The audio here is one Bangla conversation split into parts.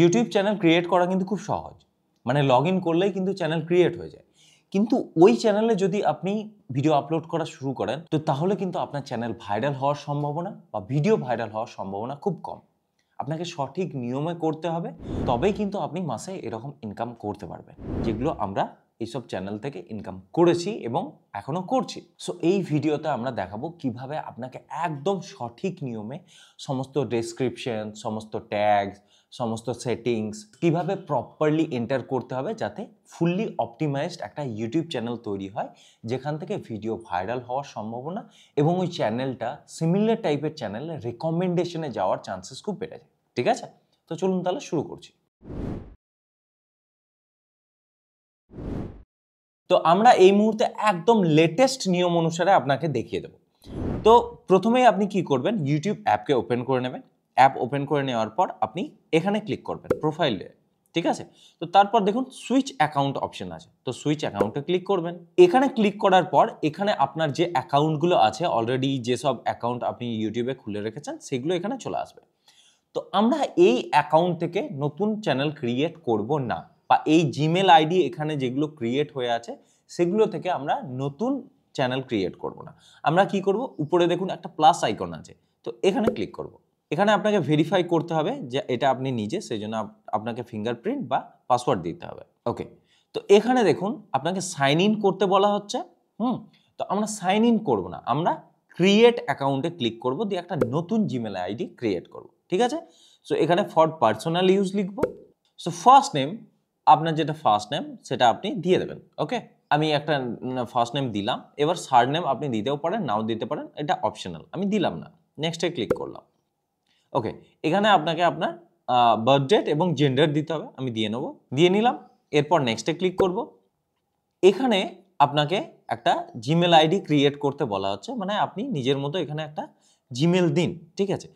ইউটিউব চ্যানেল ক্রিয়েট করা কিন্তু খুব সহজ মানে লগ ইন করলেই কিন্তু চ্যানেল ক্রিয়েট হয়ে যায় কিন্তু ওই চ্যানেলে যদি আপনি ভিডিও আপলোড করা শুরু করেন তো তাহলে কিন্তু আপনার চ্যানেল ভাইরাল হওয়ার সম্ভাবনা বা ভিডিও ভাইরাল হওয়ার সম্ভাবনা খুব কম আপনাকে সঠিক নিয়মে করতে হবে তবেই কিন্তু আপনি মাসে এরকম ইনকাম করতে পারবেন যেগুলো আমরা এইসব চ্যানেল থেকে ইনকাম করেছি এবং এখনও করছি সো এই ভিডিওতে আমরা দেখাবো কিভাবে আপনাকে একদম সঠিক নিয়মে সমস্ত ডেসক্রিপশন সমস্ত ট্যাগস সমস্ত সেটিংস কিভাবে প্রপারলি এন্টার করতে হবে যাতে ফুললি অপটিমাইজড একটা ইউটিউব চ্যানেল তৈরি হয় যেখান থেকে ভিডিও ভাইরাল হওয়ার সম্ভাবনা এবং ওই চ্যানেলটা সিমিলার টাইপের চ্যানেলে রেকমেন্ডেশনে যাওয়ার চান্সেস খুব বেড়ে যায় ঠিক আছে তো চলুন তাহলে শুরু করছি তো আমরা এই মুহূর্তে একদম লেটেস্ট নিয়ম অনুসারে আপনাকে দেখিয়ে দেব তো প্রথমেই আপনি কি করবেন ইউটিউব অ্যাপকে ওপেন করে নেবেন অ্যাপ ওপেন করে নেওয়ার পর আপনি এখানে ক্লিক করবেন প্রোফাইলে ঠিক আছে তো তারপর দেখুন সুইচ অ্যাকাউন্ট অপশন আছে তো সুইচ অ্যাকাউন্টে ক্লিক করবেন এখানে ক্লিক করার পর এখানে আপনার যে অ্যাকাউন্টগুলো আছে অলরেডি যেসব অ্যাকাউন্ট আপনি ইউটিউবে খুলে রেখেছেন সেগুলো এখানে চলে আসবে তো আমরা এই অ্যাকাউন্ট থেকে নতুন চ্যানেল ক্রিয়েট করব না বা এই জিমেল আইডি এখানে যেগুলো ক্রিয়েট হয়ে আছে সেগুলো থেকে আমরা নতুন চ্যানেল ক্রিয়েট করব না আমরা কি করব উপরে দেখুন একটা প্লাস আইকন আছে তো এখানে ক্লিক করব এখানে আপনাকে ভেরিফাই করতে হবে যে এটা আপনি নিজে সেই জন্য আপনাকে ফিঙ্গারপ্রিন্ট বা পাসওয়ার্ড দিতে হবে ওকে তো এখানে দেখুন আপনাকে সাইন ইন করতে বলা হচ্ছে হুম তো আমরা সাইন ইন করবো না আমরা ক্রিয়েট অ্যাকাউন্টে ক্লিক করব দিয়ে একটা নতুন জিমেল আইডি ক্রিয়েট করব ঠিক আছে সো এখানে ফর পার্সোনাল ইউজ লিখব সো ফার্স্ট নেম আপনার যেটা ফার্স্ট নেম সেটা আপনি দিয়ে দেবেন ওকে আমি একটা ফার্স্ট নেম দিলাম এবার সার্ড নেম আপনি দিতেও পারেন নাও দিতে পারেন এটা অপশনাল আমি দিলাম না নেক্সটে ক্লিক করলাম ওকে এখানে আপনাকে আপনার বার্থ ডেট এবং জেন্ডার দিতে হবে আমি দিয়ে নেব দিয়ে নিলাম এরপর নেক্সটে ক্লিক করব এখানে আপনাকে একটা জিমেল আইডি ক্রিয়েট করতে বলা হচ্ছে মানে আপনি নিজের মতো এখানে একটা জিমেল দিন ঠিক আছে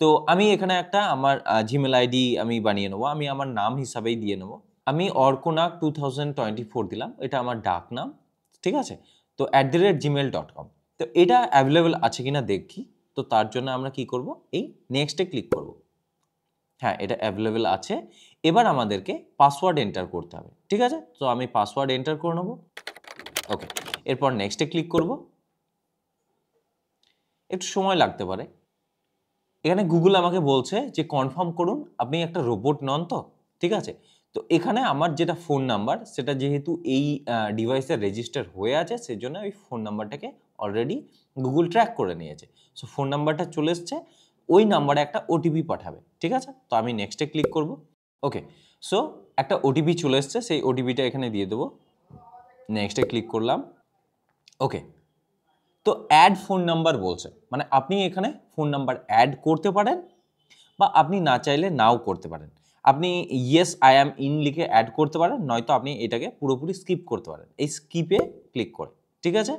তো আমি এখানে একটা আমার জিমেল আইডি আমি বানিয়ে নেবো আমি আমার নাম হিসাবেই দিয়ে নেবো আমি অর্কনাক টু থাউজেন্ড দিলাম এটা আমার ডাক নাম ঠিক আছে তো at the rate Gmail dot com তো এটা অ্যাভেলেবেল আছে কিনা দেখি তো তার জন্য আমরা কি করব এই নেক্সটে ক্লিক করব হ্যাঁ এটা অ্যাভেলেবেল আছে এবার আমাদেরকে পাসওয়ার্ড এন্টার করতে হবে ঠিক আছে তো আমি পাসওয়ার্ড এন্টার করে নেব ওকে এরপর নেক্সটে ক্লিক করব একটু সময় লাগতে পারে এখানে গুগল আমাকে বলছে যে কনফার্ম করুন আপনি একটা রোবট নন তো ঠিক আছে তো এখানে আমার যেটা ফোন নাম্বার সেটা যেহেতু এই ডিভাইসে রেজিস্টার হয়ে আছে সেজন্য ওই ফোন নাম্বারটাকে অলরেডি গুগল ট্র্যাক করে নিয়েছে সো ফোন নাম্বারটা চলে এসছে ওই নাম্বারে একটা ওটিপি পাঠাবে ঠিক আছে তো আমি নেক্সটে ক্লিক করব ওকে সো একটা ওটিপি চলে এসছে সেই ওটিপিটা এখানে দিয়ে দেবো নেক্সটে ক্লিক করলাম ওকে তো অ্যাড ফোন নাম্বার বলছে মানে আপনি এখানে ফোন নাম্বার অ্যাড করতে পারেন বা আপনি না চাইলে নাও করতে পারেন আপনি ইয়েস আই অ্যাম ইন লিখে অ্যাড করতে পারেন নয়তো আপনি এটাকে পুরোপুরি স্কিপ করতে পারেন এই স্কিপে ক্লিক করে ঠিক আছে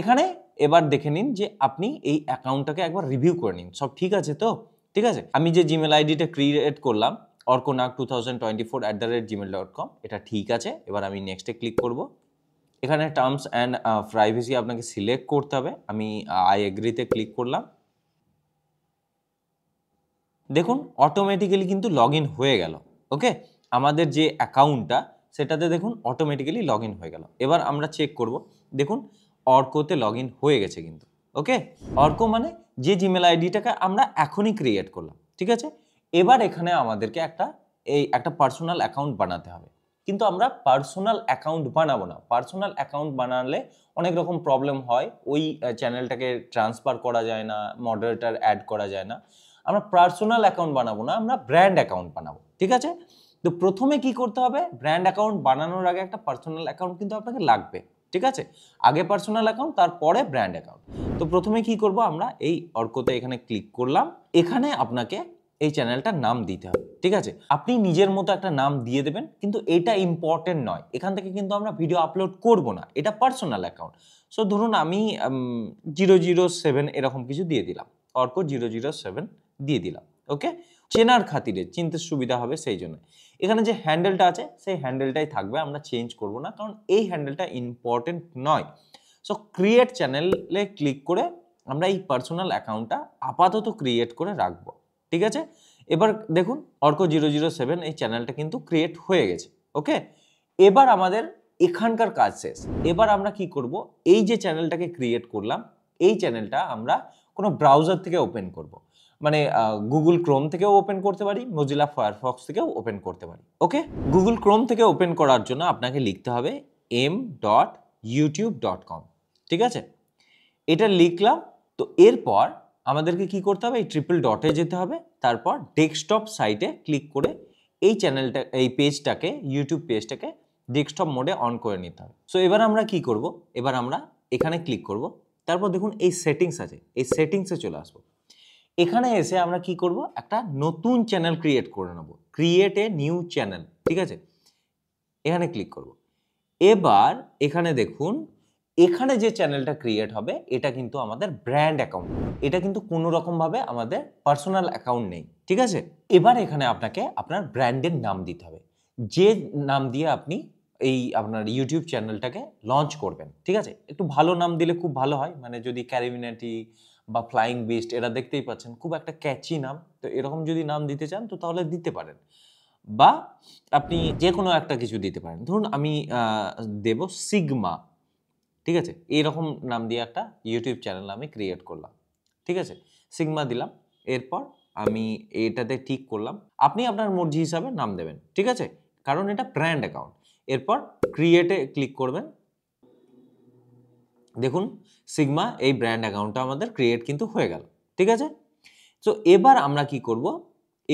এখানে এবার দেখে নিন যে আপনি এই অ্যাকাউন্টটাকে একবার রিভিউ করে নিন সব ঠিক আছে তো ঠিক আছে আমি যে জিমেল আইডিটা ক্রিয়েট করলাম Arkonak two thousand twenty four at the rate Gmail dot com এটা ঠিক আছে এবার আমি নেক্সটে ক্লিক করব এখানে টার্মস অ্যান্ড প্রাইভেসি আপনাকে সিলেক্ট করতে হবে আমি আই এগ্রিতে ক্লিক করলাম দেখুন অটোমেটিক্যালি কিন্তু লগ হয়ে গেল ওকে আমাদের যে অ্যাকাউন্টটা সেটাতে দেখুন অটোমেটিক্যালি লগ হয়ে গেল এবার আমরা চেক করব দেখুন অর্কতে লগ হয়ে গেছে কিন্তু ওকে অর্ক মানে যে জিমেল আইডিটাকে আমরা এখনই ক্রিয়েট করলাম ঠিক আছে এবার এখানে আমাদেরকে একটা এই একটা পার্সোনাল অ্যাকাউন্ট বানাতে হবে কিন্তু আমরা পার্সোনাল অ্যাকাউন্ট বানাবো না পার্সোনাল অ্যাকাউন্ট বানালে অনেক রকম প্রবলেম হয় ওই চ্যানেলটাকে ট্রান্সফার করা যায় না মডারেটার অ্যাড করা যায় না আমরা পার্সোনাল অ্যাকাউন্ট বানাবো না আমরা ব্র্যান্ড অ্যাকাউন্ট বানাবো ঠিক আছে তো প্রথমে কি করতে হবে ব্র্যান্ড অ্যাকাউন্ট বানানোর আগে একটা পার্সোনাল অ্যাকাউন্ট কিন্তু আপনাকে লাগবে ঠিক আছে আগে পার্সোনাল অ্যাকাউন্ট তারপরে ব্র্যান্ড অ্যাকাউন্ট তো প্রথমে কি করব আমরা এই অর্কতে এখানে ক্লিক করলাম এখানে আপনাকে এই চ্যানেলটার নাম দিতে হবে ঠিক আছে আপনি নিজের মতো একটা নাম দিয়ে দেবেন কিন্তু এটা ইম্পর্টেন্ট নয় এখান থেকে কিন্তু আমরা ভিডিও আপলোড করব না এটা পার্সোনাল অ্যাকাউন্ট সো ধরুন আমি জিরো জিরো সেভেন এরকম কিছু দিয়ে দিলাম অর্ক জিরো জিরো সেভেন দিয়ে দিলাম ওকে চেনার খাতিরে চিনতে সুবিধা হবে সেই জন্য এখানে যে হ্যান্ডেলটা আছে সেই হ্যান্ডেলটাই থাকবে আমরা চেঞ্জ করব না কারণ এই হ্যান্ডেলটা ইম্পর্টেন্ট নয় সো ক্রিয়েট চ্যানেলে ক্লিক করে আমরা এই পার্সোনাল অ্যাকাউন্টটা আপাতত ক্রিয়েট করে রাখব ঠিক আছে এবার দেখুন অর্ক জিরো জিরো সেভেন এই চ্যানেলটা কিন্তু ক্রিয়েট হয়ে গেছে ওকে এবার আমাদের এখানকার কাজ শেষ এবার আমরা কি করব এই যে চ্যানেলটাকে ক্রিয়েট করলাম এই চ্যানেলটা আমরা কোনো ব্রাউজার থেকে ওপেন করব। মানে গুগল ক্রোম থেকেও ওপেন করতে পারি মজিলা ফায়ারফক্স থেকেও ওপেন করতে পারি ওকে গুগল ক্রোম থেকে ওপেন করার জন্য আপনাকে লিখতে হবে M dot YouTube dot com ঠিক আছে এটা লিখলাম তো এরপর আমাদেরকে কি করতে হবে এই ট্রিপল ডটে যেতে হবে তারপর ডেস্কটপ সাইটে ক্লিক করে এই চ্যানেলটা এই পেজটাকে ইউটিউব পেজটাকে ডেস্কটপ মোডে অন করে নিতে হবে সো এবার আমরা কি করব এবার আমরা এখানে ক্লিক করব তারপর দেখুন এই সেটিংস আছে এই সেটিংসে চলে আসবো এখানে এসে আমরা কি করব একটা নতুন চ্যানেল ক্রিয়েট করে নেব ক্রিয়েট এ নিউ চ্যানেল ঠিক আছে এখানে ক্লিক করব এবার এখানে দেখুন এখানে যে চ্যানেলটা ক্রিয়েট হবে এটা কিন্তু আমাদের ব্র্যান্ড অ্যাকাউন্ট এটা কিন্তু কোনো রকমভাবে আমাদের পার্সোনাল অ্যাকাউন্ট নেই ঠিক আছে এবার এখানে আপনাকে আপনার ব্র্যান্ডের নাম দিতে হবে যে নাম দিয়ে আপনি এই আপনার ইউটিউব চ্যানেলটাকে লঞ্চ করবেন ঠিক আছে একটু ভালো নাম দিলে খুব ভালো হয় মানে যদি ক্যারিমিনাটি বা ফ্লাইং বিস্ট এরা দেখতেই পাচ্ছেন খুব একটা ক্যাচি নাম তো এরকম যদি নাম দিতে চান তো তাহলে দিতে পারেন বা আপনি যে কোনো একটা কিছু দিতে পারেন ধরুন আমি দেব সিগমা ঠিক আছে এইরকম নাম দিয়ে একটা ইউটিউব চ্যানেল আমি ক্রিয়েট করলাম ঠিক আছে সিগমা দিলাম এরপর আমি এটাতে ঠিক করলাম আপনি আপনার মর্জি হিসাবে নাম দেবেন ঠিক আছে কারণ এটা ব্র্যান্ড অ্যাকাউন্ট এরপর ক্রিয়েটে ক্লিক করবেন দেখুন সিগমা এই ব্র্যান্ড অ্যাকাউন্টটা আমাদের ক্রিয়েট কিন্তু হয়ে গেল ঠিক আছে তো এবার আমরা কি করব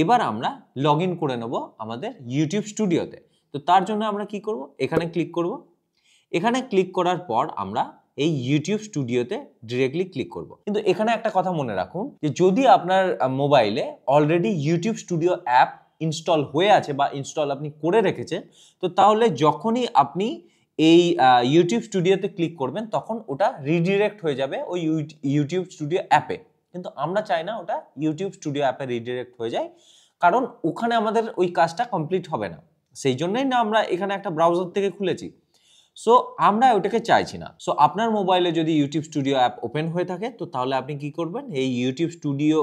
এবার আমরা লগ করে নেব আমাদের ইউটিউব স্টুডিওতে তো তার জন্য আমরা কি করব এখানে ক্লিক করব এখানে ক্লিক করার পর আমরা এই ইউটিউব স্টুডিওতে ডিরেক্টলি ক্লিক করব কিন্তু এখানে একটা কথা মনে রাখুন যে যদি আপনার মোবাইলে already YouTube studio app install হয়ে আছে বা ইনস্টল আপনি করে রেখেছেন তো তাহলে যখনই আপনি এই ইউটিউব স্টুডিওতে ক্লিক করবেন তখন ওটা রিডিরেক্ট হয়ে যাবে ওই ইউটিউব স্টুডিও অ্যাপে কিন্তু আমরা চাই না ওটা ইউটিউব স্টুডিও অ্যাপে রিডিরেক্ট হয়ে যায় কারণ ওখানে আমাদের ওই কাজটা কমপ্লিট হবে না সেই জন্যই না আমরা এখানে একটা ব্রাউজার থেকে খুলেছি সো আমরা ওটাকে চাইছি না সো আপনার মোবাইলে যদি ইউটিউব স্টুডিও অ্যাপ ওপেন হয়ে থাকে তো তাহলে আপনি কি করবেন এই ইউটিউব স্টুডিও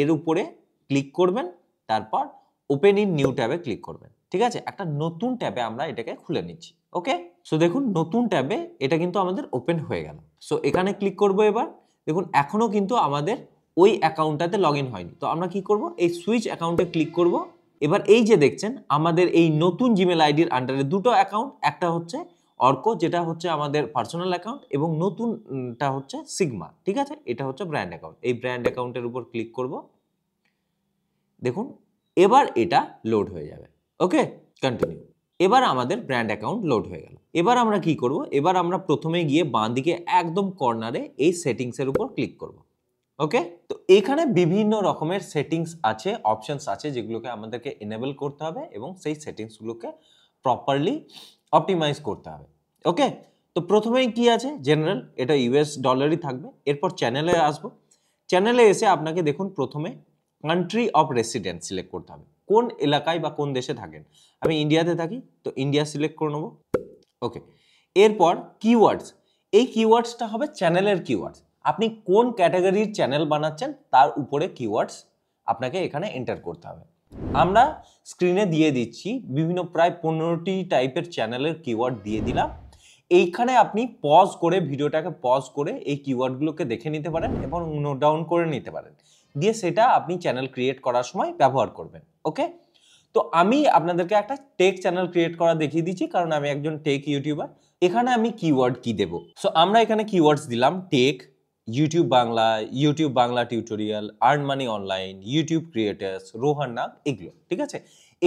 এর উপরে ক্লিক করবেন তারপর ওপেন ইন নিউ ট্যাবে ক্লিক করবেন ঠিক আছে একটা নতুন ট্যাবে আমরা এটাকে খুলে নিচ্ছি ওকে সো দেখুন নতুন ট্যাবে এটা কিন্তু আমাদের ওপেন হয়ে গেল সো এখানে ক্লিক করব এবার দেখুন এখনও কিন্তু আমাদের ওই অ্যাকাউন্টটাতে লগ হয়নি তো আমরা কি করব এই সুইচ অ্যাকাউন্টে ক্লিক করব এবার এই যে দেখছেন আমাদের এই নতুন জিমেল আইডির আন্ডারে দুটো অ্যাকাউন্ট একটা হচ্ছে অর্ক যেটা হচ্ছে আমাদের পার্সোনাল অ্যাকাউন্ট এবং নতুনটা হচ্ছে সিগমা ঠিক আছে এটা হচ্ছে ব্র্যান্ড অ্যাকাউন্ট এই ব্র্যান্ড অ্যাকাউন্টের উপর ক্লিক করব দেখুন এবার এটা লোড হয়ে যাবে ওকে কন্টিনিউ এবার আমাদের ব্র্যান্ড অ্যাকাউন্ট লোড হয়ে গেল এবার আমরা কি করব এবার আমরা প্রথমে গিয়ে বাঁ দিকে একদম কর্নারে এই সেটিংসের উপর ক্লিক করব ওকে তো এখানে বিভিন্ন রকমের সেটিংস আছে অপশনস আছে যেগুলোকে আমাদেরকে এনেবল করতে হবে এবং সেই সেটিংসগুলোকে প্রপারলি অপটিমাইজ করতে হবে ওকে তো প্রথমেই কি আছে জেনারেল এটা ইউএস ডলারই থাকবে এরপর চ্যানেলে আসবো চ্যানেলে এসে আপনাকে দেখুন প্রথমে কান্ট্রি অফ রেসিডেন্ট সিলেক্ট করতে হবে কোন এলাকায় বা কোন দেশে থাকেন আমি ইন্ডিয়াতে থাকি তো ইন্ডিয়া সিলেক্ট করে নেবো ওকে এরপর কিওয়ার্ডস এই কিওয়ার্ডসটা হবে চ্যানেলের কিওয়ার্ডস আপনি কোন ক্যাটাগরির চ্যানেল বানাচ্ছেন তার উপরে কিওয়ার্ডস আপনাকে এখানে এন্টার করতে হবে আমরা স্ক্রিনে দিয়ে দিচ্ছি বিভিন্ন প্রায় পনেরোটি টাইপের চ্যানেলের কিওয়ার্ড দিয়ে দিলাম এইখানে আপনি পজ করে ভিডিওটাকে পজ করে এই কিওয়ার্ডগুলোকে দেখে নিতে পারেন এবং নোট ডাউন করে নিতে পারেন দিয়ে সেটা আপনি চ্যানেল ক্রিয়েট করার সময় ব্যবহার করবেন ওকে তো আমি আপনাদেরকে একটা টেক চ্যানেল ক্রিয়েট করা দেখিয়ে দিচ্ছি কারণ আমি একজন টেক ইউটিউবার এখানে আমি কিওয়ার্ড কি দেব সো আমরা এখানে কিওয়ার্ডস দিলাম tech YouTube Bangla YouTube Bangla tutorial earn money online YouTube creators Rohan Nag এগুলো ঠিক আছে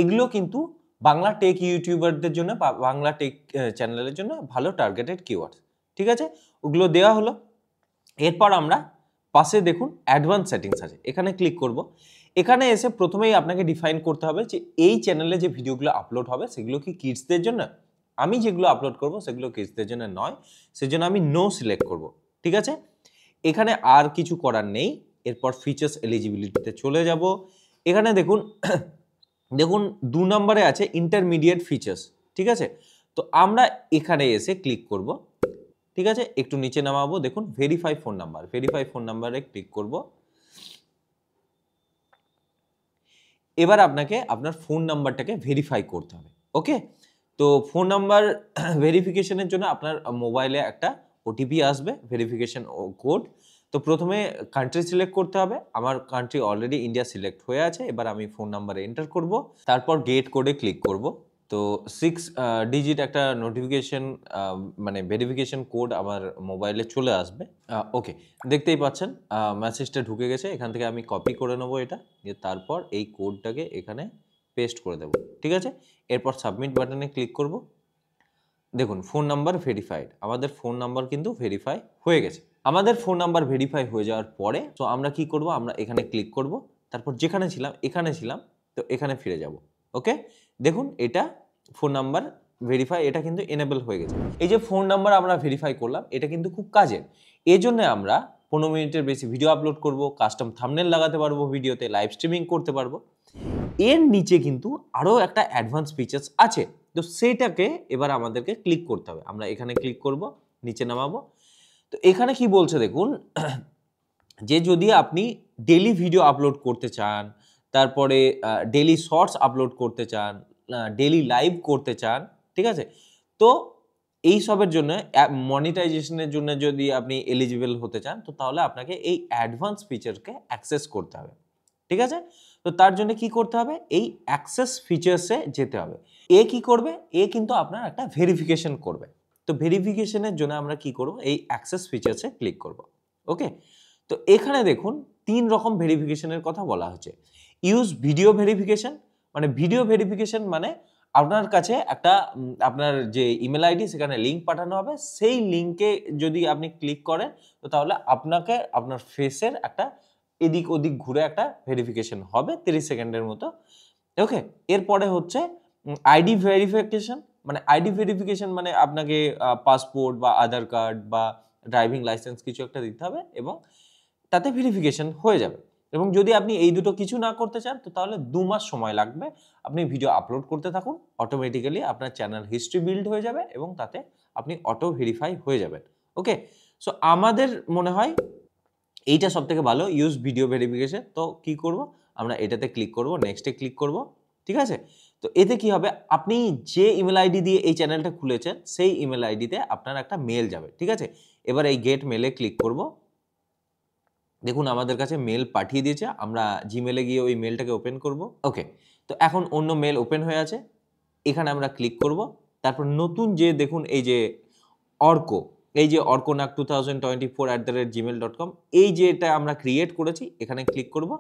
এগুলো কিন্তু বাংলা টেক ইউটিউবারদের জন্য বাংলা টেক চ্যানেলের জন্য ভালো টার্গেটেড কিওয়ার্ড ঠিক আছে ওগুলো দেওয়া হলো এরপর আমরা পাশে দেখুন অ্যাডভান্স সেটিংস আছে এখানে ক্লিক করব এখানে এসে প্রথমেই আপনাকে ডিফাইন করতে হবে যে এই চ্যানেলে যে ভিডিওগুলো আপলোড হবে সেগুলো কি কিডসদের জন্য আমি যেগুলো আপলোড করব সেগুলো কিডসদের জন্য নয় সেজন্য আমি নো সিলেক্ট করব ঠিক আছে এখানে আর কিছু করার নেই এরপর ফিচার্স এলিজিবিলিটিতে চলে যাব এখানে দেখুন দেখুন দু নম্বরে আছে ইন্টারমিডিয়েট ফিচার্স ঠিক আছে তো আমরা এখানে এসে ক্লিক করব ঠিক আছে একটু নিচে নামাবো দেখুন verify phone number verify phone নাম্বারে ক্লিক করব এবার আপনাকে আপনার ফোন নাম্বারটাকে ভেরিফাই করতে হবে ওকে তো ফোন নাম্বার ভেরিফিকেশনের জন্য আপনার মোবাইলে একটা ওটিপি আসবে ভেরিফিকেশন কোড তো প্রথমে কান্ট্রি সিলেক্ট করতে হবে আমার কান্ট্রি অলরেডি ইন্ডিয়া সিলেক্ট হয়ে আছে এবার আমি ফোন নাম্বারে এন্টার করব তারপর গেট কোডে ক্লিক করব তো সিক্স ডিজিট একটা নোটিফিকেশন মানে ভেরিফিকেশন কোড আমার মোবাইলে চলে আসবে ওকে দেখতেই পাচ্ছেন মেসেজটা ঢুকে গেছে এখান থেকে আমি কপি করে নেবো এটা দিয়ে তারপর এই কোডটাকে এখানে পেস্ট করে দেব ঠিক আছে এরপর সাবমিট বাটনে ক্লিক করব দেখুন ফোন নাম্বার ভেরিফাইড আমাদের ফোন নাম্বার কিন্তু ভেরিফাই হয়ে গেছে আমাদের ফোন নাম্বার ভেরিফাই হয়ে যাওয়ার পরে তো আমরা কি করব আমরা এখানে ক্লিক করব তারপর যেখানে ছিলাম এখানে ছিলাম তো এখানে ফিরে যাব ওকে দেখুন এটা ফোন নাম্বার ভেরিফাই এটা কিন্তু এনেবল হয়ে গেছে এই যে ফোন নাম্বার আমরা ভেরিফাই করলাম এটা কিন্তু খুব কাজের এই জন্যে আমরা পনেরো মিনিটের বেশি ভিডিও আপলোড করব কাস্টম থামনেল লাগাতে পারবো ভিডিওতে লাইভ স্ট্রিমিং করতে পারবো এর নিচে কিন্তু আরও একটা অ্যাডভান্স ফিচার্স আছে তো সেইটাকে এবার আমাদেরকে ক্লিক করতে হবে আমরা এখানে ক্লিক করব নিচে নামাবো তো এখানে কি বলছে দেখুন যে যদি আপনি ডেলি ভিডিও আপলোড করতে চান তারপরে ডেলি শর্টস আপলোড করতে চান ডেলি লাইভ করতে চান ঠিক আছে তো এই সবের জন্য মনিটাইজেশনের জন্য যদি আপনি এলিজিবল হতে চান তো তাহলে আপনাকে এই অ্যাডভান্স ফিচারকে অ্যাক্সেস করতে হবে ঠিক আছে তো তার জন্য কি করতে হবে এই অ্যাক্সেস ফিচার্সে যেতে হবে এ কি করবে এ কিন্তু আপনার একটা ভেরিফিকেশন করবে তো ভেরিফিকেশনের জন্য আমরা কি করব এই অ্যাক্সেস ফিচার্সে ক্লিক করব ওকে তো এখানে দেখুন তিন রকম ভেরিফিকেশনের কথা বলা হচ্ছে ইউজ ভিডিও ভেরিফিকেশন মানে ভিডিও ভেরিফিকেশন মানে আপনার কাছে একটা আপনার যে ইমেল আইডি সেখানে লিঙ্ক পাঠানো হবে সেই লিঙ্কে যদি আপনি ক্লিক করেন তো তাহলে আপনাকে আপনার ফেসের একটা এদিক ওদিক ঘুরে একটা ভেরিফিকেশন হবে তিরিশ সেকেন্ডের মতো ওকে এরপরে হচ্ছে আইডি ভেরিফিকেশন মানে আইডি ভেরিফিকেশন মানে আপনাকে পাসপোর্ট বা আধার কার্ড বা ড্রাইভিং লাইসেন্স কিছু একটা দিতে হবে এবং তাতে ভেরিফিকেশন হয়ে যাবে এবং যদি আপনি এই দুটো কিছু না করতে চান তো তাহলে দু মাস সময় লাগবে আপনি ভিডিও আপলোড করতে থাকুন অটোমেটিক্যালি আপনার চ্যানেল হিস্ট্রি বিল্ড হয়ে যাবে এবং তাতে আপনি অটো ভেরিফাই হয়ে যাবেন ওকে সো আমাদের মনে হয় এইটা সব থেকে ভালো ইউজ ভিডিও ভেরিফিকেশন তো কি করব আমরা এটাতে ক্লিক করব নেক্সটে ক্লিক করব ঠিক আছে তো এতে কি হবে আপনি যে ইমেল আইডি দিয়ে এই চ্যানেলটা খুলেছেন সেই ইমেল আইডিতে আপনার একটা মেল যাবে ঠিক আছে এবার এই গেট মেলে ক্লিক করব দেখুন আমাদের কাছে মেল পাঠিয়ে দিয়েছে আমরা জিমেলে গিয়ে ওই মেলটাকে ওপেন করব ওকে তো এখন অন্য মেল ওপেন হয়ে আছে এখানে আমরা ক্লিক করব তারপর নতুন যে দেখুন এই যে অর্ক এই যে Arkonak two thousand twenty four at the rate Gmail dot com এই যে এটা আমরা ক্রিয়েট করেছি এখানে ক্লিক করব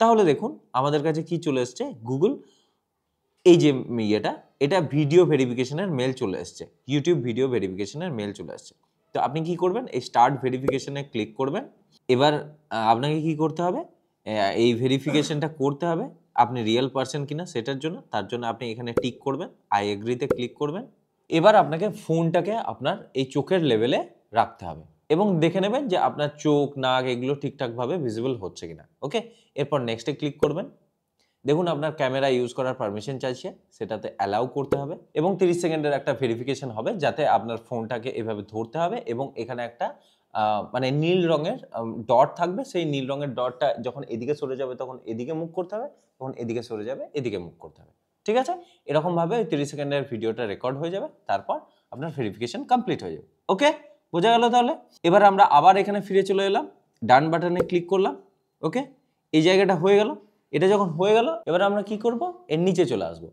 তাহলে দেখুন আমাদের কাছে কি চলে এসছে গুগল এই যে ইয়েটা এটা ভিডিও ভেরিফিকেশনের মেল চলে এসছে ইউটিউব ভিডিও ভেরিফিকেশনের মেল চলে এসছে তো আপনি কি করবেন এই স্টার্ট ভেরিফিকেশনে ক্লিক করবেন এবার আপনাকে কি করতে হবে এই ভেরিফিকেশনটা করতে হবে আপনি রিয়েল পার্সন কিনা সেটার জন্য তার জন্য আপনি এখানে টিক করবেন আই এগ্রিতে ক্লিক করবেন এবার আপনাকে ফোনটাকে আপনার এই চোখের লেভেলে রাখতে হবে এবং দেখে নেবেন যে আপনার চোখ নাক এগুলো ঠিকঠাকভাবে ভিজিবল হচ্ছে কিনা ওকে এরপর নেক্সটে ক্লিক করবেন দেখুন আপনার ক্যামেরা ইউজ করার পারমিশন চাইছে সেটাতে অ্যালাউ করতে হবে এবং 30 সেকেন্ডের একটা ভেরিফিকেশন হবে যাতে আপনার ফোনটাকে এভাবে ধরতে হবে এবং এখানে একটা মানে নীল রঙের ডট থাকবে সেই নীল রঙের ডটটা যখন এদিকে সরে যাবে তখন এদিকে মুখ করতে হবে তখন এদিকে সরে যাবে এদিকে মুখ করতে হবে ঠিক আছে এরকমভাবে তিরিশ সেকেন্ডের ভিডিওটা রেকর্ড হয়ে যাবে তারপর আপনার ভেরিফিকেশন কমপ্লিট হয়ে যাবে ওকে বোঝা গেল তাহলে এবার আমরা আবার এখানে ফিরে চলে এলাম ডান বাটনে ক্লিক করলাম ওকে এই জায়গাটা হয়ে গেল এটা যখন হয়ে গেল এবার আমরা কি করব এর নিচে চলে আসব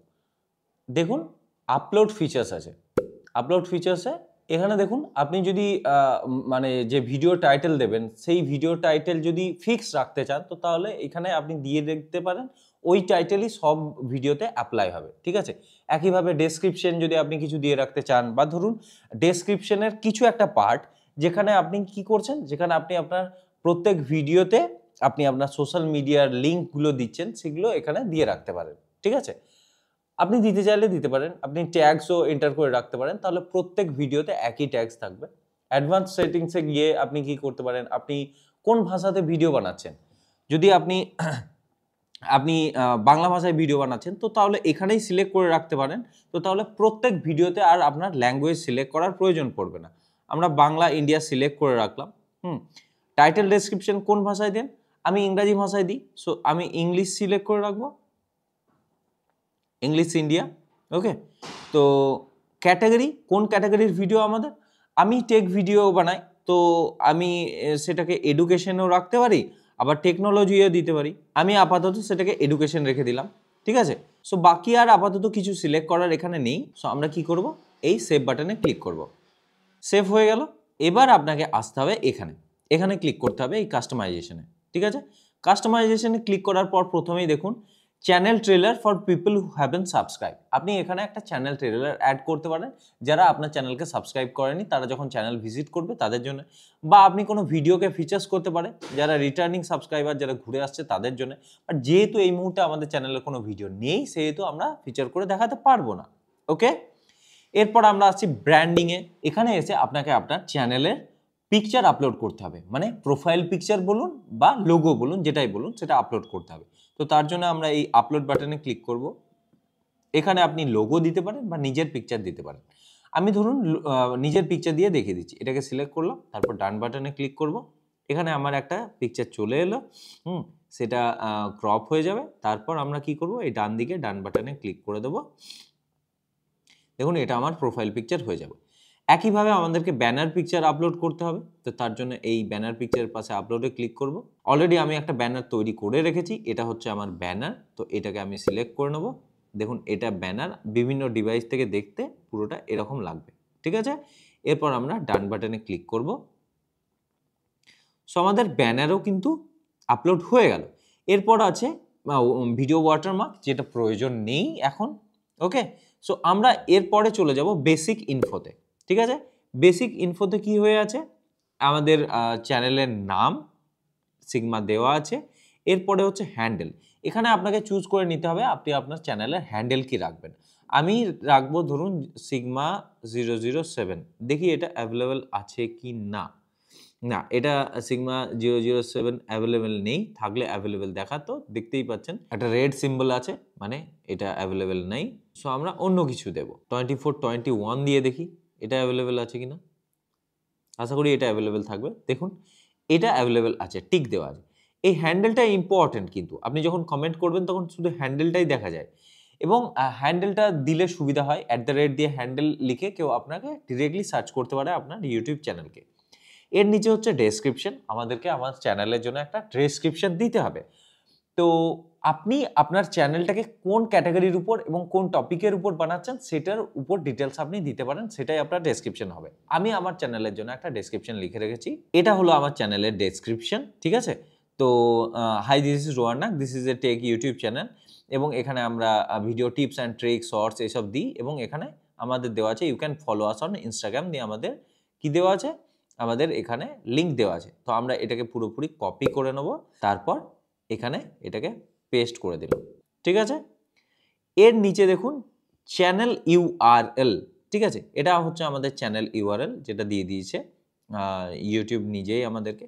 দেখুন আপলোড ফিচার্স আছে আপলোড ফিচার্সে এখানে দেখুন আপনি যদি মানে যে ভিডিও টাইটেল দেবেন সেই ভিডিও টাইটেল যদি ফিক্স রাখতে চান তো তাহলে এখানে আপনি দিয়ে দেখতে পারেন ওই টাইটেলই সব ভিডিওতে অ্যাপ্লাই হবে ঠিক আছে একইভাবে ডেসক্রিপশন যদি আপনি কিছু দিয়ে রাখতে চান বা ধরুন ডেসক্রিপশনের কিছু একটা পার্ট যেখানে আপনি কি করছেন যেখানে আপনি আপনার প্রত্যেক ভিডিওতে আপনি আপনার সোশ্যাল মিডিয়ার লিঙ্কগুলো দিচ্ছেন সেগুলো এখানে দিয়ে রাখতে পারেন ঠিক আছে আপনি দিতে চাইলে দিতে পারেন আপনি ট্যাগসও এন্টার করে রাখতে পারেন তাহলে প্রত্যেক ভিডিওতে একই ট্যাগস থাকবে অ্যাডভান্স সেটিংসে গিয়ে আপনি কি করতে পারেন আপনি কোন ভাষাতে ভিডিও বানাচ্ছেন যদি আপনি আপনি বাংলা ভাষায় ভিডিও বানাচ্ছেন তো তাহলে এখানেই সিলেক্ট করে রাখতে পারেন তো তাহলে প্রত্যেক ভিডিওতে আর আপনার ল্যাঙ্গুয়েজ সিলেক্ট করার প্রয়োজন পড়বে না আমরা বাংলা ইন্ডিয়া সিলেক্ট করে রাখলাম হুম টাইটেল ডেসক্রিপশান কোন ভাষায় দেন আমি ইংরাজি ভাষায় দিই সো আমি ইংলিশ সিলেক্ট করে রাখবো ইংলিশ ইন্ডিয়া ওকে তো ক্যাটাগরি কোন ক্যাটাগরির ভিডিও আমাদের আমি টেক ভিডিও বানাই তো আমি সেটাকে এডুকেশনও রাখতে পারি আবার টেকনোলজিও দিতে পারি আমি আপাতত সেটাকে এডুকেশন রেখে দিলাম ঠিক আছে সো বাকি আর আপাতত কিছু সিলেক্ট করার এখানে নেই সো আমরা কি করব এই সেভ বাটনে ক্লিক করব। সেভ হয়ে গেল এবার আপনাকে আসতে হবে এখানে এখানে ক্লিক করতে হবে এই কাস্টমাইজেশনে ঠিক আছে কাস্টমাইজেশনে ক্লিক করার পর প্রথমেই দেখুন channel trailer for people who haven't subscribe আপনি এখানে একটা চ্যানেল ট্রেলার অ্যাড করতে পারেন যারা আপনার চ্যানেলকে সাবস্ক্রাইব করেনি তারা যখন চ্যানেল ভিজিট করবে তাদের জন্য বা আপনি কোনো ভিডিওকে ফিচার্স করতে পারেন যারা রিটার্নিং সাবস্ক্রাইবার যারা ঘুরে আসছে তাদের জন্য বাট যেহেতু এই মুহূর্তে আমাদের চ্যানেলে কোনো ভিডিও নেই সেহেতু আমরা ফিচার করে দেখাতে পারবো না ওকে এরপর আমরা আসছি ব্র্যান্ডিংয়ে এখানে এসে আপনাকে আপনার চ্যানেলের পিকচার আপলোড করতে হবে মানে প্রোফাইল পিকচার বলুন বা লোগো বলুন যেটাই বলুন সেটা আপলোড করতে হবে তো তার জন্য আমরা এই আপলোড বাটনে ক্লিক করব এখানে আপনি লোগো দিতে পারেন বা নিজের পিকচার দিতে পারেন আমি ধরুন নিজের পিকচার দিয়ে দেখিয়ে দিচ্ছি এটাকে সিলেক্ট করলাম তারপর ডান বাটনে ক্লিক করব এখানে আমার একটা পিকচার চলে এলো হুম সেটা ক্রপ হয়ে যাবে তারপর আমরা কি করব এই ডান দিকে ডান বাটনে ক্লিক করে দেব দেখুন এটা আমার প্রোফাইল পিকচার হয়ে যাবে একইভাবে আমাদেরকে ব্যানার পিকচার আপলোড করতে হবে তো তার জন্য এই ব্যানার পিকচারের পাশে আপলোডে ক্লিক করব অলরেডি আমি একটা ব্যানার তৈরি করে রেখেছি এটা হচ্ছে আমার ব্যানার তো এটাকে আমি সিলেক্ট করে নেব দেখুন এটা ব্যানার বিভিন্ন ডিভাইস থেকে দেখতে পুরোটা এরকম লাগবে ঠিক আছে এরপর আমরা ডান বাটনে ক্লিক করব সো আমাদের ব্যানারও কিন্তু আপলোড হয়ে গেল এরপর আছে ভিডিও ওয়াটারমার্ক যেটা প্রয়োজন নেই এখন ওকে সো আমরা এরপরে চলে যাব বেসিক ইনফোতে ঠিক আছে বেসিক ইনফোতে কি হয়ে আছে আমাদের চ্যানেলের নাম সিগমা দেওয়া আছে এরপরে হচ্ছে হ্যান্ডেল এখানে আপনাকে চুজ করে নিতে হবে আপনি আপনার চ্যানেলের হ্যান্ডেল কি রাখবেন আমি রাখবো ধরুন সিগমা জিরো জিরো সেভেন দেখি এটা অ্যাভেলেবেল আছে কি না না এটা sigma zero zero seven available নেই থাকলে অ্যাভেলেবেল দেখাতো দেখতেই পাচ্ছেন একটা রেড সিম্বল আছে মানে এটা অ্যাভেলেবেল নেই সো আমরা অন্য কিছু দেব টোয়েন্টি ফোর টোয়েন্টি ওয়ান দিয়ে দেখি এটা অ্যাভেলেবেল আছে কি না আশা করি এটা অ্যাভেলেবেল থাকবে দেখুন এটা অ্যাভেলেবেল আছে টিক দেওয়া আছে এই হ্যান্ডেলটা ইম্পর্টেন্ট কিন্তু আপনি যখন কমেন্ট করবেন তখন শুধু হ্যান্ডেলটাই দেখা যায় এবং হ্যান্ডেলটা দিলে সুবিধা হয় অ্যাট দ্য রেট দিয়ে হ্যান্ডেল লিখে কেউ আপনাকে ডিরেক্টলি সার্চ করতে পারে আপনার ইউটিউব চ্যানেলকে এর নিচে হচ্ছে ডেসক্রিপশন আমাদেরকে আমার চ্যানেলের জন্য একটা ডেসক্রিপশন দিতে হবে তো আপনি আপনার চ্যানেলটাকে কোন ক্যাটাগরির উপর এবং কোন টপিকের উপর বানাচ্ছেন সেটার উপর ডিটেলস আপনি দিতে পারেন সেটাই আপনার ডেসক্রিপশন হবে আমি আমার চ্যানেলের জন্য একটা ডেসক্রিপশন লিখে রেখেছি এটা হলো আমার চ্যানেলের ডেসক্রিপশন ঠিক আছে তো হাই দিস ইজ রোয়ার্নাক this is a tech YouTube channel এবং এখানে আমরা video tips and trick shorts এইসব দিই এবং এখানে আমাদের দেওয়া আছে you can follow us on Instagram দিয়ে আমাদের কি দেওয়া আছে আমাদের এখানে লিঙ্ক দেওয়া আছে তো আমরা এটাকে পুরোপুরি কপি করে নেব তারপর এখানে এটাকে পেস্ট করে দিল ঠিক আছে এর নিচে দেখুন চ্যানেল ইউআরএল ঠিক আছে এটা হচ্ছে আমাদের চ্যানেল ইউআরএল যেটা দিয়ে দিয়েছে ইউটিউব নিজেই আমাদেরকে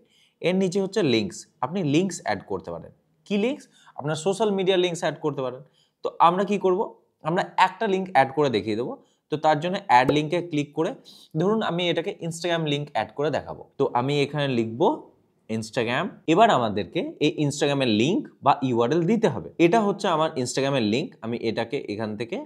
এর নিচে হচ্ছে লিঙ্কস আপনি লিঙ্কস অ্যাড করতে পারেন কি লিঙ্কস আপনার সোশ্যাল মিডিয়া লিঙ্কস অ্যাড করতে পারেন তো আমরা কি করব আমরা একটা লিঙ্ক অ্যাড করে দেখিয়ে দেবো তো তার জন্য অ্যাড লিঙ্কে ক্লিক করে ধরুন আমি এটাকে ইনস্টাগ্রাম লিঙ্ক অ্যাড করে দেখাবো তো আমি এখানে লিখবো ইনস্টাগ্রাম এবার আমাদেরকে এই ইনস্টাগ্রামের লিঙ্ক বা ইউআরএল দিতে হবে এটা হচ্ছে আমার ইনস্টাগ্রামের লিঙ্ক আমি এটাকে এখান থেকে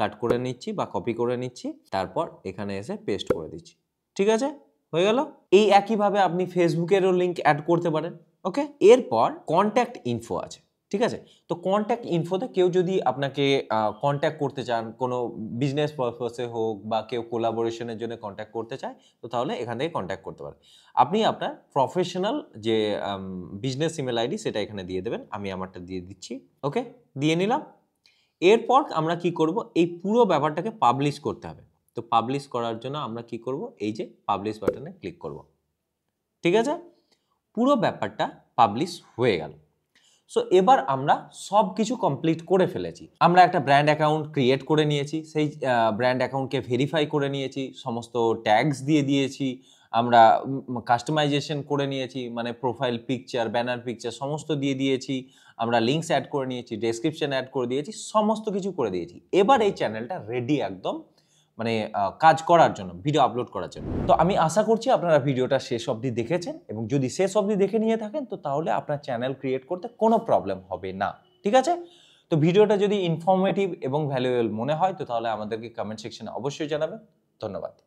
কাট করে নিচ্ছি বা কপি করে নিচ্ছি তারপর এখানে এসে পেস্ট করে দিচ্ছি ঠিক আছে হয়ে গেল এই একইভাবে আপনি ফেসবুকেরও লিঙ্ক অ্যাড করতে পারেন ওকে এরপর কন্ট্যাক্ট ইনফো আছে ঠিক আছে তো কন্ট্যাক্ট ইনফোতে কেউ যদি আপনাকে কন্ট্যাক্ট করতে চান কোনো বিজনেস পারপাসে হোক বা কেউ কোলাবোরেশনের জন্য কন্ট্যাক্ট করতে চায় তো তাহলে এখান থেকে কন্ট্যাক্ট করতে পারেন আপনি আপনার প্রফেশনাল যে বিজনেস ইমেল আইডি সেটা এখানে দিয়ে দেবেন আমি আমারটা দিয়ে দিচ্ছি ওকে দিয়ে নিলাম এরপর আমরা কি করব এই পুরো ব্যাপারটাকে পাবলিশ করতে হবে তো পাবলিশ করার জন্য আমরা কি করব এই যে পাবলিশ বাটনে ক্লিক করব ঠিক আছে পুরো ব্যাপারটা পাবলিশ হয়ে গেল সো এবার আমরা সব কিছু কমপ্লিট করে ফেলেছি আমরা একটা ব্র্যান্ড অ্যাকাউন্ট ক্রিয়েট করে নিয়েছি সেই ব্র্যান্ড অ্যাকাউন্টকে ভেরিফাই করে নিয়েছি সমস্ত ট্যাগস দিয়ে দিয়েছি আমরা কাস্টমাইজেশন করে নিয়েছি মানে প্রোফাইল পিকচার ব্যানার পিকচার সমস্ত দিয়ে দিয়েছি আমরা লিঙ্কস অ্যাড করে নিয়েছি ডেসক্রিপশন অ্যাড করে দিয়েছি সমস্ত কিছু করে দিয়েছি এবার এই চ্যানেলটা রেডি একদম মানে কাজ করার জন্য ভিডিও আপলোড করার জন্য তো আমি আশা করছি আপনারা ভিডিওটা শেষ অবধি দেখেছেন এবং যদি শেষ অবধি দেখে নিয়ে থাকেন তো তাহলে আপনার চ্যানেল ক্রিয়েট করতে কোনো প্রবলেম হবে না ঠিক আছে তো ভিডিওটা যদি ইনফর্মেটিভ এবং ভ্যালুয়েবল মনে হয় তো তাহলে আমাদেরকে কমেন্ট সেকশনে অবশ্যই জানাবেন ধন্যবাদ